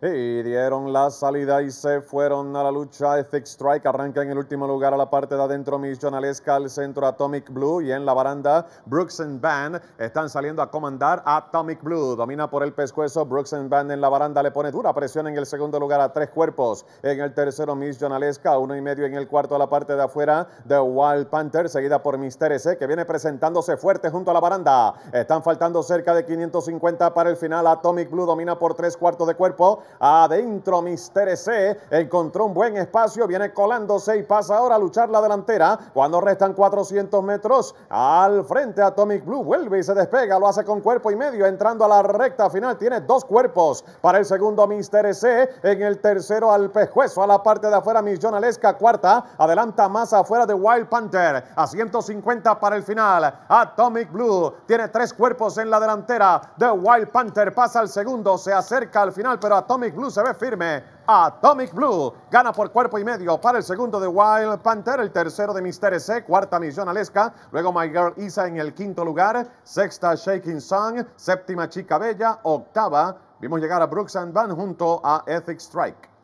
Y dieron la salida y se fueron a la lucha. Ethic Strike arranca en el último lugar a la parte de adentro. Jonalesca. al centro Atomic Blue. Y en la baranda, Brooks and Van están saliendo a comandar Atomic Blue. Domina por el pescuezo. Brooks and Van en la baranda le pone dura presión en el segundo lugar a tres cuerpos. En el tercero, Misionalesca. Uno y medio en el cuarto a la parte de afuera the Wild Panther. Seguida por Mister S, que viene presentándose fuerte junto a la baranda. Están faltando cerca de 550 para el final. Atomic Blue domina por tres cuartos de cuerpo. Adentro, Mister e C encontró un buen espacio, viene colándose y pasa ahora a luchar la delantera. Cuando restan 400 metros, al frente Atomic Blue vuelve y se despega, lo hace con cuerpo y medio, entrando a la recta final. Tiene dos cuerpos para el segundo, Mister e C. En el tercero, al pescuezo, a la parte de afuera, Millonalesca. Cuarta, adelanta más afuera de Wild Panther. A 150 para el final. Atomic Blue tiene tres cuerpos en la delantera The Wild Panther. Pasa al segundo, se acerca al final, pero Atomic Atomic Blue se ve firme. Atomic Blue gana por cuerpo y medio para el segundo de Wild Panther, el tercero de Mister e C, cuarta Misión Aleska, luego My Girl Isa en el quinto lugar, sexta Shaking Song. séptima Chica Bella, octava. Vimos llegar a Brooks and Van junto a Ethic Strike.